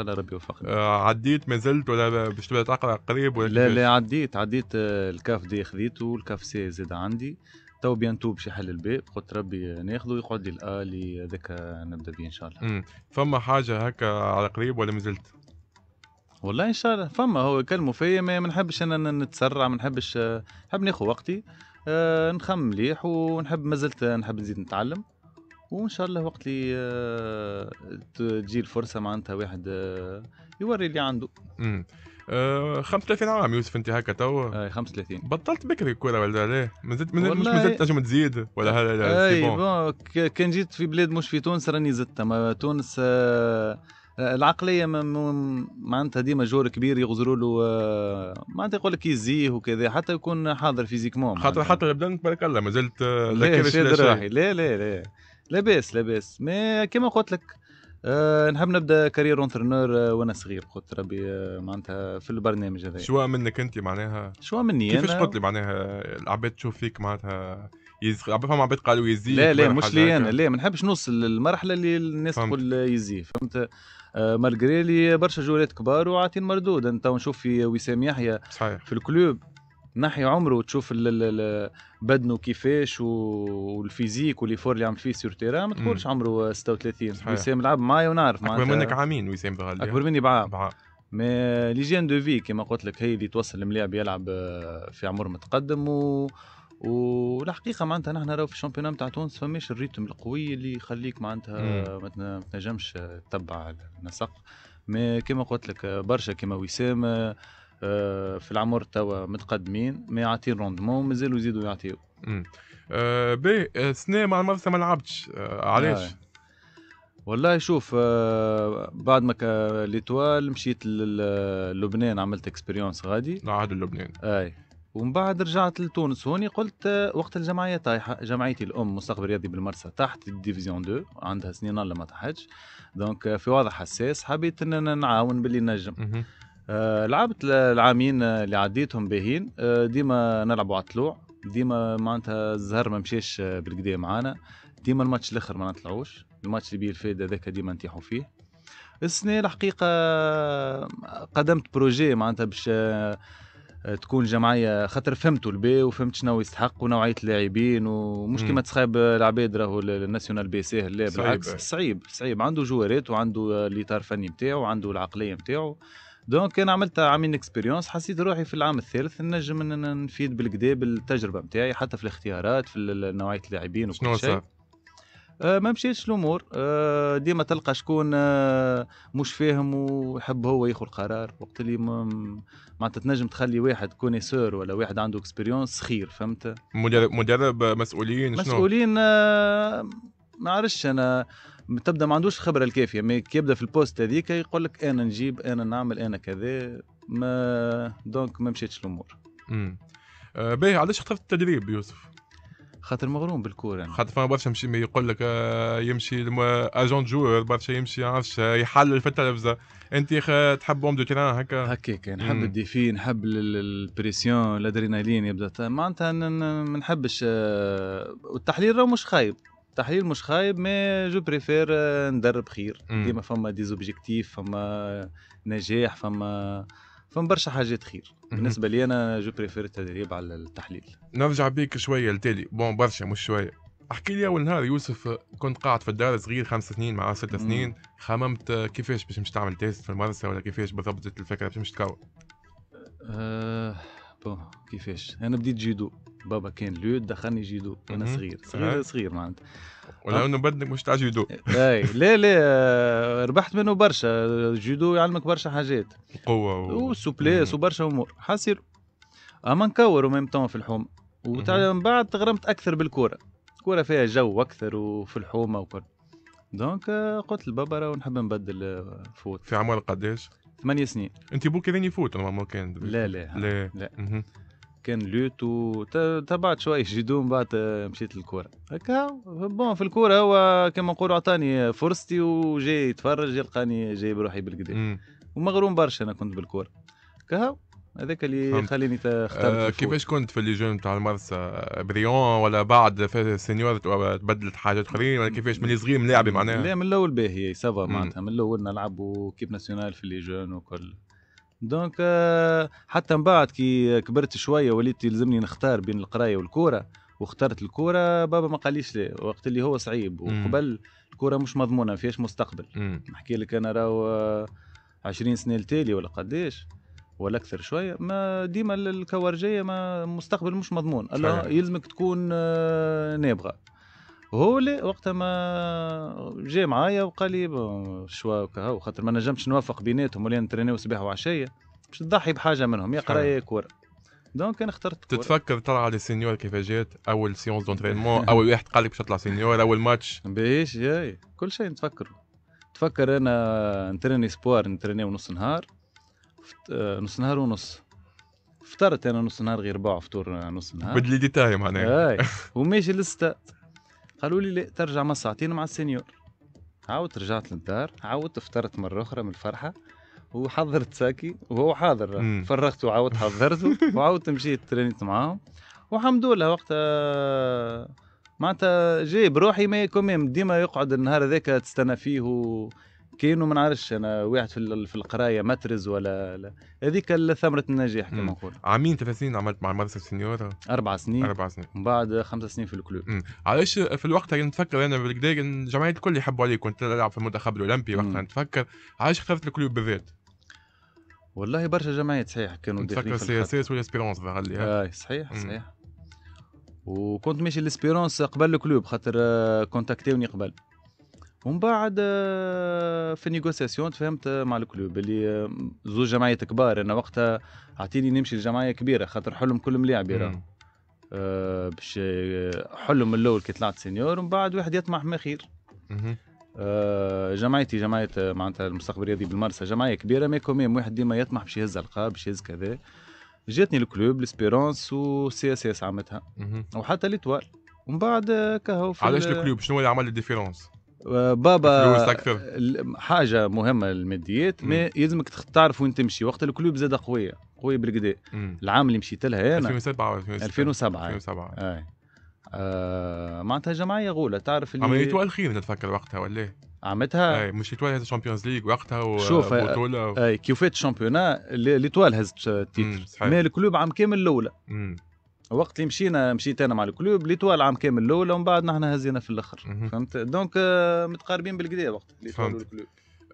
الله ربي يوفقك آه عديت ما زلت ولا باش تبدا تقرا قريب ولا لا لا عديت عديت آه، الكاف دي خذيته والكاف سي زاد عندي تو بيانتو باش يحل الباب قلت ربي ناخذه يقعد لي الالي هذاك نبدا به ان شاء الله مم. فما حاجه هكا على قريب ولا ما زلت والله ان شاء الله فما هو كلمه فيا ما نحبش انا نتسرع ما نحبش آه، نحب ناخذ وقتي أه نخمم مليح ونحب ما زلت نحب نزيد نتعلم وان شاء الله وقت اللي آه، تجي الفرصه معناتها واحد آه، يوري اللي عنده امم 35 آه، عام يوسف انت هكا تو اي 35 بطلت بكري الكوره ولا لا مازلت مازلت مش مازلت تنجم تزيد ولا هلا اي بون كان جيت في بلاد مش في تونس راني زدت اما تونس العقليه معناتها ديما جور كبير يغزروا له معناتها يقول لك يزيه وكذا حتى يكون حاضر فيزيكمون خاطر حتى البدن تبارك الله مازلت لا لا لا لاباس لاباس مي كيما قلت لك أه نحب نبدا كارير اونترنور آه، وانا صغير قلت ربي آه، معناتها في البرنامج هذا شو منك انت معناها شو مني انا كيفاش قلت لي معناها العباد تشوف فيك معناتها يز... فما عباد قالوا يزيد لا لا مش لي انا لا ما نحبش نوصل للمرحله اللي الناس تقول يزيد فهمت آه، مارغريلي برشا جولات كبار وعاطين مردود انت نشوف في وسام يحيى في الكلوب تنحي عمره وتشوف بدنه كيفاش والفيزيك والفور اللي عمل فيه سور تيرا ما تقولش عمره 36 صحيح. وسام لعب معايا ونعرف معناتها اكبر منك عامين وسام بغالي اكبر مني بعام بعام مي ليجين دو في كما قلت لك هي اللي توصل الملاعب يلعب آه، في عمر متقدم و والحقيقه معناتها نحن راهو في الشامبيون تاع تونس فماش الريتم القوي اللي يخليك معناتها ما تنجمش تتبع النسق مي كما قلت لك آه، برشا كما وسام آه، آه، في العمر توا متقدمين ما يعطي روندمون مازالوا يزيدوا يعطيو آه باهي سنة مع المدرسة ما لعبتش آه علاش؟ آه. والله شوف آه بعد ما ليتوال مشيت للبنان عملت اكسبيريونس غادي آه، عاد لبنان اي ومن بعد رجعت لتونس هوني قلت وقت الجمعيه طايحه جمعيتي الام مستقبل رياضي بالمرسى تحت الديفيزيون 2 عندها سنين ولا ما طاحتش دونك في وضع حساس حبيت ان نعاون باللي نجم آه، لعبت العامين اللي عديتهم باهين آه، ديما نلعبوا على الطلوع ديما معناتها الزهر ما مشاش آه، بالكدا معانا ديما الماتش الاخر ما نطلعوش الماتش اللي بيه الفايده ذاك ديما نتيحوا فيه السنه الحقيقه قدمت بروجي معناتها باش تكون جمعيه خاطر فهمت البي وفهمت شنو يستحق ونوعيه اللاعبين ومش كيما تصايب العباد راهو الناسيونال بي ساهل لا بالعكس صعيب صعيب عنده جوارات وعنده الاطار الفني نتاعو وعنده العقليه نتاعو دونك انا عملت عامين اكسبيريونس حسيت روحي في العام الثالث نجم نفيد بالكدا بالتجربه نتاعي حتى في الاختيارات في نوعيه اللاعبين وكل شيء آه ما مشيتش الامور آه ديما تلقى شكون آه مش فاهم ويحب هو ياخذ القرار وقت اللي معناتها تنجم تخلي واحد كونيسور ولا واحد عنده اكسبيريونس خير فهمت مدرب مدرب مسؤولين شنو مسؤولين آه، ما عرفش انا تبدا ما عندوش الخبره الكافيه مي كي يبدا في البوست هذيك يقول لك انا نجيب انا نعمل انا كذا ما دونك ما مشيتش الامور امم آه باهي علاش اخترت التدريب يوسف خاطر مغروم بالكوره يعني. خاطر فما برشا مشي يقول لك آه، يمشي اجون جوير برشا يمشي عرفش آه، يحلل في التلفزه انت تحب اوم دو تيران هكا هكاك يعني نحب الديفي نحب البريسيون الادرينالين يبدا معناتها ما نحبش آه، والتحليل راه مش خايب التحليل مش خايب مي جو بريفير آه، ندرب خير ديما فما ديزوبجيكتيف فما نجاح فما فما برشا حاجات خير بالنسبه لي انا جو بريفير التدريب على التحليل نرجع بيك شويه لتالي بون برشا مش شويه احكي لي اول نهار يوسف كنت قاعد في الدار صغير خمس سنين مع ست سنين خممت كيفاش باش مش تعمل تيست في المدرسه ولا كيفاش بالضبط الفكره باش مش تكون أه بون كيفاش انا بديت جيدو بابا كان لود دخلني جيدو وانا صغير صغير صغير معناتها ولو أه؟ انه بدك مش تاع جيدو اي لا لا آه، ربحت منه برشا جيدو يعلمك برشا حاجات قوه وسوبليس وبرشا امور حصير اما نكور وميم تون في الحوم ومن بعد تغرمت اكثر بالكوره الكوره فيها جو اكثر وفي الحومه وكل دونك آه، قلت لبابا راه نحب نبدل فوت في عمر قداش؟ ثمانية سنين انت بوك كان يفوت نورمالمون كان لا لا لا, لا. كان لوتو تبعت شوي جيدو من بعد مشيت للكورة هكا بون في الكورة هو كما نقولوا عطاني فرصتي وجاي يتفرج يلقاني جاي بروحي بالكدا ومغروم برشا انا كنت بالكورة هكا هذاك اللي خليني اخترت آه، كيفاش كنت في الليجون تاع المرسى بريون ولا بعد سينيور تبدلت حاجات اخرين ولا كيفاش من صغير ملاعبي معناها لا من الاول باهي سافا معناتها من الاول نلعب وكيب ناسيونال في الليجون وكل دونك آه، حتى من بعد كي كبرت شويه وليت يلزمني نختار بين القرايه والكوره واخترت الكوره بابا ما قاليش لي وقت اللي هو صعيب وقبل الكوره مش مضمونه ما فيهاش مستقبل نحكي لك انا راهو 20 آه، سنه لتالي ولا قداش ولا اكثر شويه ما ديما الكورجيه ما مستقبل مش مضمون يلزمك تكون آه، نابغه هو لا وقت ما جاء معايا وقال لي شوا وكهو خاطر ما نجمتش نوفق بيناتهم ولا نترينيو صباح وعشيه باش تضحي بحاجه منهم يا قرايه يا كوره دونك انا اخترت كورة. تتفكر طلع لي سينيور كيف جات اول سيونس دونترينمون اول واحد قال لك باش تطلع سينيور اول ماتش باهيش جاي كل شيء نتفكره تفكر انا نتريني سبور نتريني ونص نهار آه، نص نهار ونص فطرت انا نص نهار غير باع فطور آه، نص نهار بدلي ديتاي معناها وماشي للستاد قالوا لي لا ترجع ما ساعتين مع السينيور عاودت رجعت للدار عاودت فطرت مره اخرى من الفرحه وحضرت ساكي وهو حاضر فرغته وعاودت حضرته وعاودت مشيت ترينيت معاهم والحمد لله وقتها آه، معناتها جايب روحي ما كوميم ديما يقعد النهار هذاك تستنى فيه و... كاين ما نعرفش انا واحد في, في القرايه مترز ولا هذيك ثمره النجاح كما نقول عامين ثلاث سنين عملت مع مدرسه السنيوره اربع سنين اربع سنين من بعد خمس سنين في الكلوب علاش في الوقت اللي نتفكر انا بالكدا الجمعيه الكل يحبوا عليك كنت تلعب في المنتخب الاولمبي وقتها نتفكر علاش اخترت الكلوب بالذات والله برشا جمعيات صحيح كانوا نتفكر سي اس اس والاسبيرونس ظهر صحيح صحيح وكنت ماشي لاسبيرونس قبل الكلوب خاطر آه، كونتاكتوني قبل ومن بعد آه، في نيغوسياسيون تفهمت آه، مع الكلوب اللي زوج آه، جمعيات كبار انا وقتها اعطيني نمشي لجمعيه كبيره خاطر حلم كلهم ملاعب راهو باش حلم الاول كي طلعت سينيور ومن بعد واحد يطمح ما خير جمعيتي جمعيه معناتها المستقبل الرياضي بالمرسى جمعيه كبيره مي كوميم واحد ديما يطمح باش يهز القاب باش يهز كذا جاتني الكلوب لسبيرونس وسي اس اس عملتها وحتى ليتوال ومن بعد كهو علاش الكلوب شنو اللي عمل الديفيرونس؟ بابا حاجه مهمه للماديات مي يلزمك تعرف وين تمشي وقت الكلوب زاد قويه قويه بالكدا العام اللي مشيت لها انا 2007 2007 2007 اي آه معناتها جمعيه غوله تعرف اللي عملت الخير نتفكر وقتها ولا إيه؟ عملتها اي مش ليتوال هزت الشامبيونز ليج وقتها شوف و... اي كي وفات الشامبيونا ليتوال هزت التيتر مي الكلوب عام كامل الاولى وقت اللي مشينا مشيت انا مع الكلوب لي طوال العام كامل الاول ومن بعد نحن هزينا في الاخر فهمت دونك آه، متقاربين بالكدا وقت اللي طوال الكلوب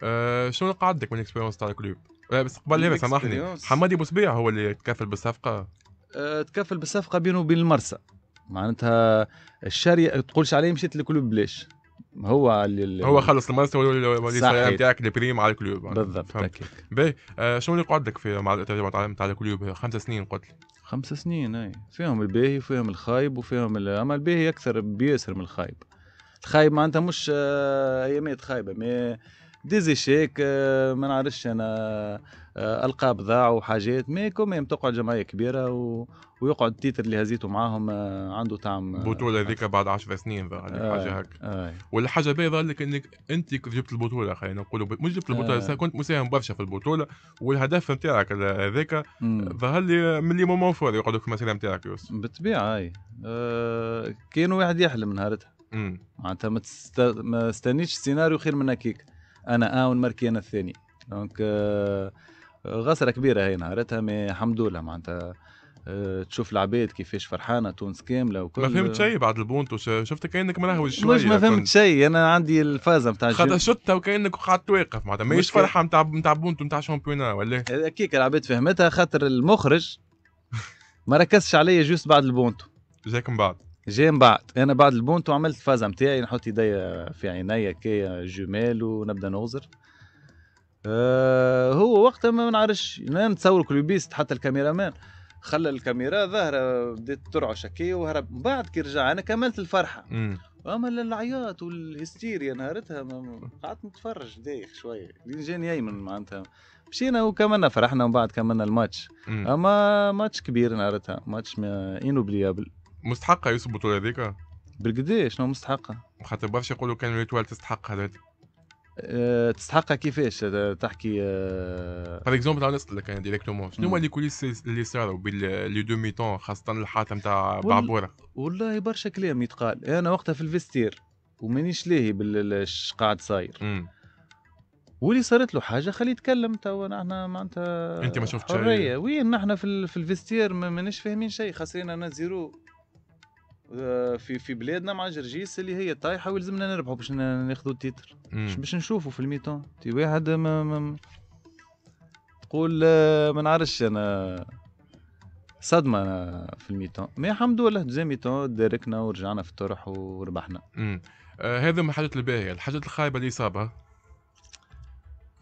أه شنو قعدتك من الاكسبيرونس تاع الكلوب؟ آه، بس قبل لي سامحني حمادي بوسبيع هو اللي تكفل بالصفقه أه تكفل بالصفقه بينه وبين المرسى معناتها الشاري تقولش عليه مشيت للكلوب بلاش هو اللي هو خلص المرسى والسلام نتاعك البريم على الكلوب بالضبط باهي آه، شنو اللي قعدك في مع تاع الكلوب خمس سنين قلت لي خمس سنين اي فيهم الباهي وفيهم الخايب وفيهم اما الباهي اكثر بياسر من الخايب الخايب معناتها مش ايامات آه، خايبه مي ديزيشيك آه، ما نعرفش انا القاب ضاعوا حاجات مي كوميم تقعد جمعيه كبيره و... ويقعد التيتر اللي هزيته معاهم آه، عنده طعم آه، بطولة هذيك بعد 10 سنين ظهر حاجه هكا آه. ولا حاجه ظهر لك انك انت جبت البطوله خلينا نقول مش جبت البطوله آه. كنت مساهم برشا في البطوله والهدف نتاعك هذاك ظهر لي من لي مومون فور يقعدوا في المسيره نتاعك يوسف بالطبيعه اي آه كان واحد يحلم نهارتها معناتها ما, تست... ما استنيتش السيناريو خير من هكيك انا اه ماركي انا الثاني دونك آه غسرة كبيرة هي نهارتها مي الحمد لله معناتها آه، تشوف العباد كيفاش فرحانه تونس كامله وكل ما فهمت شيء بعد البونتو شفتك كانك مراهوي شويه مش ما فهمت شيء انا عندي الفازه نتاع خاطر شتها وكانك قعدت واقف معناتها ماهيش فرحه نتاع نتاع بونتو نتاع شامبيونا ولا كيك العباد فهمتها خاطر المخرج ما ركزش عليا جوست بعد البونتو جاك من بعد جاي من بعد انا بعد البونتو عملت الفازه نتاعي نحط يدي في عينيا كي جمال ونبدا نغزر آه، ما نعرفش نتصور كل بيست حتى الكاميرا مان خلى الكاميرا ظاهره بدات ترعش هكا وهرب من بعد كي رجع انا كملت الفرحه اما العياط والهستيريا نهارتها قعدت نتفرج دايخ شويه لين جاني ايمن معناتها مشينا وكملنا فرحنا ومن بعد كملنا الماتش مم. اما ماتش كبير نهارتها ماتش انوبليابل مستحقه يوسف البطوله هذيك بالقداش شنو مستحقه خاطر برشا يقولوا كان ريتوال تستحق هذيك آه، تستحقها كيفاش تحكي باغ اكزومبل تعال نسالك لك ديريكتومون شنو هما لي كوليس اللي صاروا بين لي دو ميتون خاصه الحاله نتاع بعبوره والله برشا كلام يتقال انا وقتها في الفيستير ومانيش لاهي بالش قاعد صاير واللي صارت له حاجه خليه يتكلم توا نحن معناتها انت ما شفتش حريه وين نحن في, الفيستير ماناش فاهمين شيء خسرنا زيرو آه، في في بلادنا مع جرجيس اللي هي طايحه ويلزمنا نربحوا باش ناخذوا التيتر باش نشوفوا في الميتون تي واحد ما ما تقول آه، ما نعرفش انا صدمه في الميتون مي الحمد لله دوزيام ميتون داركنا ورجعنا في الطرح وربحنا آه هذا من الحاجات الباهيه الحاجات الخايبه اللي صابها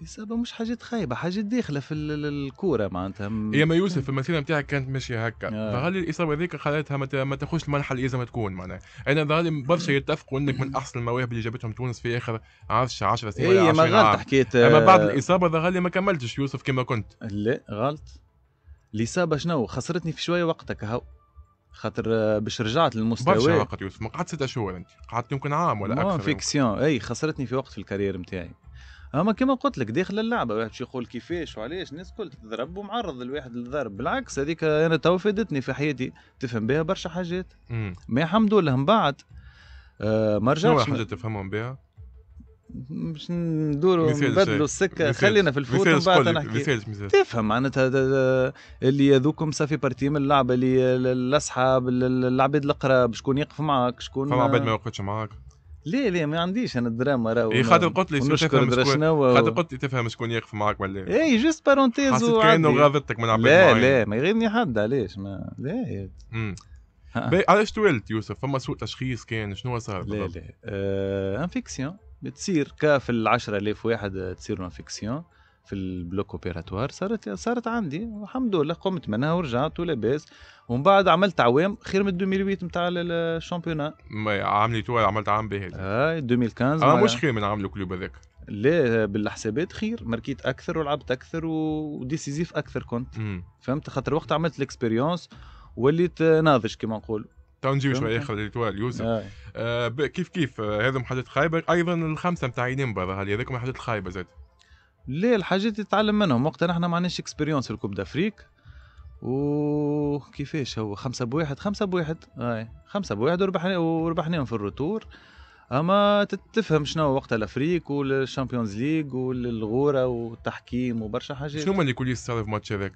الاصابه مش حاجات خايبه حاجات داخله في الكوره معناتها هي ما يوسف المسيره نتاعك كانت ماشيه هكا آه. لي الاصابه هذيك خلتها ما تخش المنحة اللي لازم تكون معناها انا ظهر لي برشا يتفقوا انك من احسن المواهب اللي جابتهم تونس في اخر عرش 10 سنين اي ما غلط حكيت اما بعد آه. الاصابه ظهر لي ما كملتش يوسف كما كنت لا غلط الاصابه شنو خسرتني في شويه وقتك هاو خاطر آه، باش رجعت للمستوى برشا وقت يوسف ما قعدت ست شهور انت قعدت يمكن عام ولا اكثر فيكسيون اي خسرتني في وقت في الكارير نتاعي اما كما قلت لك داخل اللعبه واحد يقول كيفاش وعلاش الناس الكل تضرب ومعرض الواحد للضرب بالعكس هذيك انا تو فادتني في حياتي تفهم بها برشا حاجات ما الحمد لله من بعد آه ما رجعتش شنو حاجه تفهمهم بها؟ باش ندوروا نبدلوا السكه خلينا في الفوت من بعد نحكي تفهم معناتها اللي هذوكم صافي بارتي من اللعبه اللي الاصحاب العباد القراب شكون يقف معاك شكون فما عباد ما آه. يوقفش معاك ليه ليه ما عنديش انا الدراما راهو اي خاطر قلت لي نشكر درشناوة خاطر قلت لي تفهم شكون يقف معاك ولا اي جوست بارونتيز حسيت كانه غاضبتك من عباد لا لا ما يغيظني حد علاش ما لا علاش توالت يوسف فما سوء تشخيص كان شنو صار لا لا انفيكسيون آه، بتصير كا في ال 10000 واحد تصير انفيكسيون في البلوك اوبيراتوار صارت صارت عندي والحمد لله قمت منها ورجعت ولاباس ومن بعد عملت عوام خير من 2008 نتاع الشامبيونا عاملي تو عملت عام باهي اه 2015 اه مش خير من عام الكلوب هذاك لا بالحسابات خير ماركيت اكثر ولعبت اكثر وديسيزيف اكثر كنت مم. فهمت خاطر وقت عملت الاكسبيريونس وليت ناضج كما نقولوا تو نجيو شويه اخر ليتوال يوسف آه. آه كيف كيف آه، هذا محادثه خايبه ايضا الخمسه نتاع هذه هذاك محادثه خايبه زاد ليه الحاجات تتعلم منهم وقتها نحن ما عندناش اكسبيريونس في الكوب دافريك وكيفاش هو خمسة بواحد خمسة بواحد اي خمسة بواحد وربحنا وربحناهم في الروتور اما تتفهم شنو وقت الافريك والشامبيونز ليغ والغوره والتحكيم وبرشا حاجات شنو اللي كوليس صار في الماتش هذاك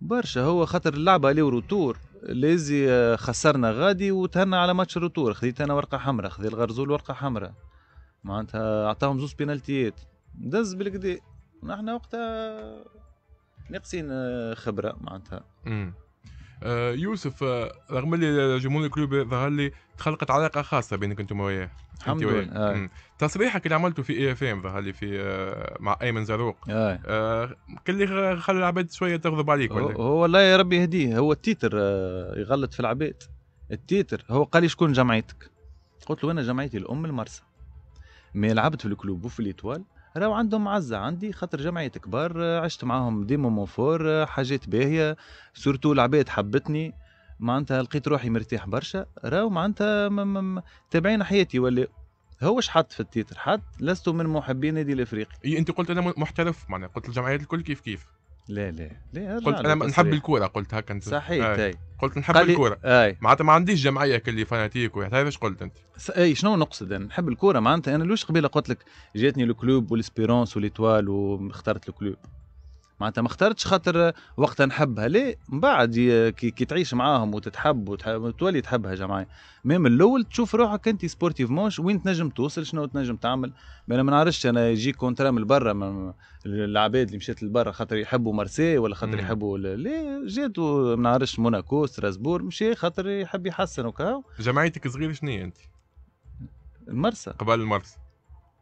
برشا هو خاطر اللعبه اللي روتور ليزي آه، خسرنا غادي وتهنا على ماتش الروتور خذيت انا ورقه حمراء خذي الغرزول ورقه حمراء معناتها اعطاهم زوز بينالتيات دز بالكدي نحن وقتها ناقصين آه، خبره معناتها آه يوسف آه رغم اللي جمهور الكلوب ظهر لي تخلقت علاقه خاصه بينك انت وياه الحمد لله آه. تصريحك اللي عملته في اي اف ام ظهر لي في آه، مع ايمن زاروق آه. كل اللي خلى العباد شويه تغضب عليك ولا هو والله يا ربي يهديه هو التيتر يغلط في العباد التيتر هو قال لي شكون جمعيتك قلت له انا جمعيتي الام المرسى مي لعبت في الكلوب وفي الايطوال راهو عندهم عزة عندي خاطر جمعية كبار آه، عشت معاهم ديما موفور آه، حاجات باهية سورتو العباد حبتني معناتها لقيت روحي مرتاح برشا راهو معناتها تابعين حياتي ولا هو حط في التيتر حط لست من محبي نادي الافريقي انت قلت انا محترف معناها قلت الجمعيات الكل كيف كيف ليه ليه ليه قلت انا نحب الكوره قلت هكا انت صحيح آه. قلت نحب قلي... الكوره اي معناتها ما عنديش جمعيه كلي فاناتيك هذا ايش قلت انت اي شنو نقصد انا نحب الكوره معناتها انا لوش قبيله قلت لك جاتني الكلوب والاسبيرونس وليتوال واخترت الكلوب معناتها ما اخترتش خاطر وقتها نحبها لا من بعد كي تعيش معاهم وتتحب وتولي تحبها جماعية ميم الاول تشوف روحك انت سبورتيفمون وين تنجم توصل شنو تنجم تعمل ما انا ما نعرفش انا يجي كونترا من برا العباد اللي مشات لبرا خاطر يحبوا مارسي ولا خاطر يحبوا لا جات ما نعرفش موناكو ستراسبور مشي خاطر يحب يحسن وكا جمعيتك صغيره شنو انت؟ المرسى قبل المرسى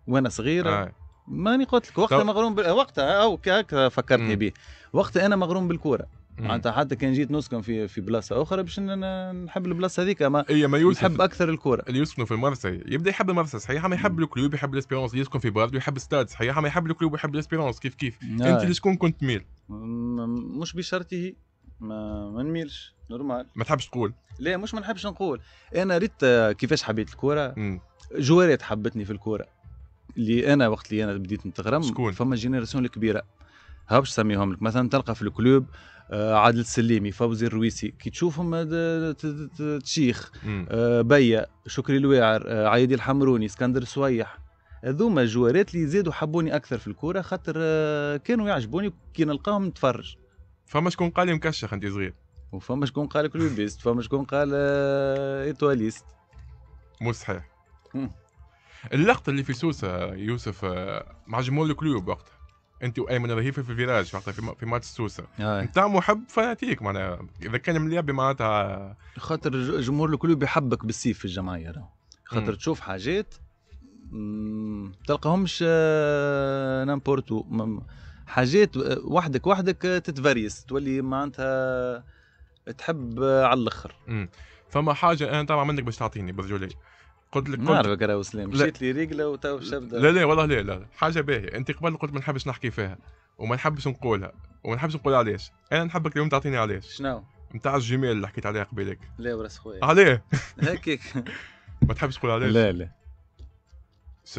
وانا صغيره آه. ماني قلت لك وقتها مغروم بال... وقتها او هكا فكرتني به وقتها انا مغروم بالكوره معناتها حتى كان جيت نسكن في في بلاصه اخرى باش نحب البلاصه هذيك ما اي ما يوسف نحب اكثر الكوره اللي يسكنوا في مرسى يبدا يحب مرسى صحيح ما يحب الكلوب يحب الاسبيرونس يسكن في باردو يحب ستاد صحيح ما يحب الكلوب يحب الاسبيرونس كيف كيف آه. انت لشكون كنت ميل؟ مش بشرطه ما ما نميلش نورمال ما تحبش تقول لا مش ما نحبش نقول انا ريت كيفاش حبيت الكوره جواريت حبتني في الكوره اللي انا وقت اللي انا بديت نتغرم شكون فما جينيراسيون الكبيره ها باش نسميهم لك مثلا تلقى في الكلوب آه، عادل السليمي فوزي الرويسي كي تشوفهم آه، تشيخ آه، بيا شكري الواعر عيدي الحمروني اسكندر سويح هذوما جوارات اللي زادوا حبوني اكثر في الكوره خاطر كانوا يعجبوني كي نلقاهم نتفرج فما شكون قال مكشخ انت صغير وفما شكون قال كلوبيست فما شكون قال ايتواليست مو صحيح اللقطه اللي في سوسه يوسف آه، مع جمهور الكلوب وقتها انت وايمن رهيفة في الفيراج وقتها في, في ماتش سوسه آه. انت محب فناتيك معناها اذا كان مليابي معناتها خاطر جمهور الكلوب يحبك بالسيف في الجماهير خاطر تشوف حاجات ما تلقاهمش آه، نامبورتو حاجات وحدك وحدك تتفريس تولي معناتها تحب على الاخر فما حاجه انا طبعا منك باش تعطيني برجولي قلت لك ما نعرفك راه وسلام مشيت لي رجله وتو شبد لا لا والله لا لا حاجه باهيه انت قبل قلت ما نحبش نحكي فيها وما نحبش نقولها وما نحبش نقول علاش انا نحبك اليوم تعطيني علاش شنو نتاع الجيميل اللي حكيت عليها قبيلك لا براس خويا علاه هكاك ما تحبش تقول علاش لا لا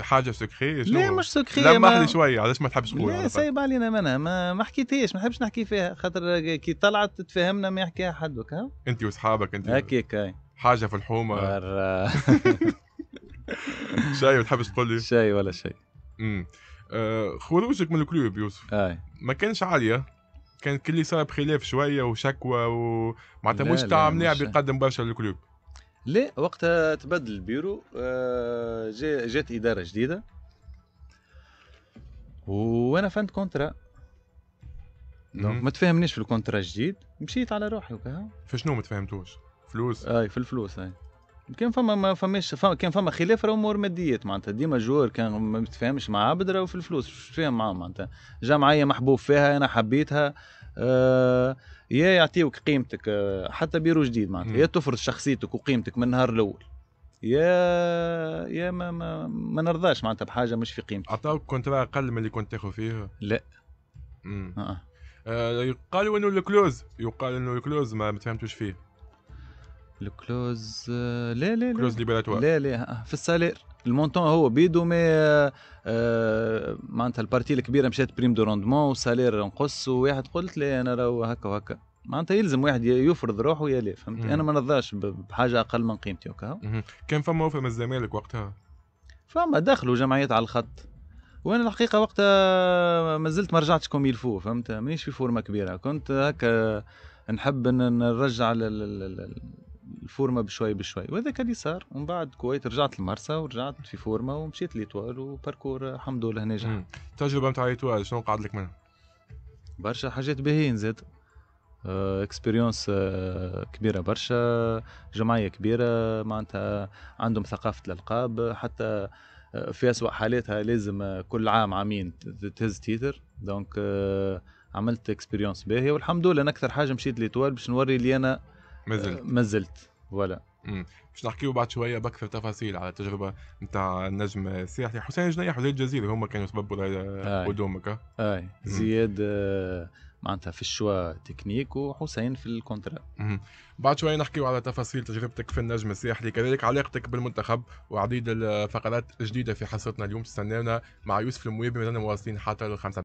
حاجه سكري لا مش سكري لا ما... شويه علاش ما تحبش تقول لا طيب. سايب علينا منها ما, ما حكيتهاش ما نحبش نحكي فيها خاطر كي طلعت تفهمنا ما يحكيها حد انت وصحابك انت هكاك حاجه في الحومه شاي ما تحبش تقول لي شاي ولا شيء امم آه خروجك من الكلوب يوسف اي ما كانش عاليه كان كل صار بخلاف شويه وشكوى ومعناتها مش تاع لاعب يقدم برشا للكلوب لا وقتها تبدل البيرو آه جات اداره جديده وانا فهمت كونترا دونك ما تفهمنيش في الكونترا الجديد مشيت على روحي وكذا فشنو ما تفهمتوش؟ فلوس اي في الفلوس اي كان فما ما فماش فما كان فما خلاف راه امور ماديات معناتها ديما جور كان ما متفاهمش مع عبد راه في الفلوس شو فيها معاه معناتها جمعيه محبوب فيها انا حبيتها آه يا يعطيوك قيمتك آه، حتى بيرو جديد معناتها يا تفرض شخصيتك وقيمتك من النهار الاول يا يا ما ما, ما نرضاش معناتها بحاجه مش في قيمتك عطاوك كونترا اقل من اللي كنت تاخذ فيه لا امم آه. آه. قالوا انه الكلوز يقال انه الكلوز ما تفهمتوش فيه الكلوز لا آه، لا كلوز ليبراتوار لا لا آه، في السالير المونتون هو بيدو مي آه، معناتها البارتي الكبيره مشات بريم دو روندمون والسالير نقص وواحد قلت لي انا راهو هكا وهكا معناتها يلزم واحد يفرض روحه يا ليه فهمت انا ما نرضاش بحاجه اقل من قيمتي وكا كان فما من الزمالك وقتها فما دخلوا جمعيات على الخط وانا الحقيقه وقتها ما زلت ما رجعتش كوم يلفو فهمت مانيش في فورمه كبيره كنت هكا نحب نرجع لل... الفورما بشوي بشوي وهذاك اللي صار ومن بعد كويت رجعت لمرسى ورجعت في فورمه ومشيت ليتوال وباركور الحمد لله ناجح التجربه نتاع ليتوال شنو قعد لك منها؟ برشا حاجات باهيين زاد اكسبيريونس آه، آه، كبيرة برشا جمعية كبيرة معناتها عندهم ثقافة الألقاب حتى آه، في أسوأ حالاتها لازم كل عام عامين تهز تيتر دونك عملت اكسبيريونس باهية والحمد لله أنا أكثر حاجة مشيت ليتوال باش نوري اللي أنا مازلت مازلت ولا امم باش نحكيو بعد شويه باكثر تفاصيل على التجربه نتاع النجم الساحلي حسين جنيح وزياد جزيري هما كانوا سبب قدومك اي زياد آه، معناتها في الشوا تكنيك وحسين في الكونترا بعد شويه نحكيو على تفاصيل تجربتك في النجم الساحلي كذلك علاقتك بالمنتخب وعديد الفقرات الجديده في حصتنا اليوم تستنانا مع يوسف المويبي مازلنا مواصلين حتى الخمسه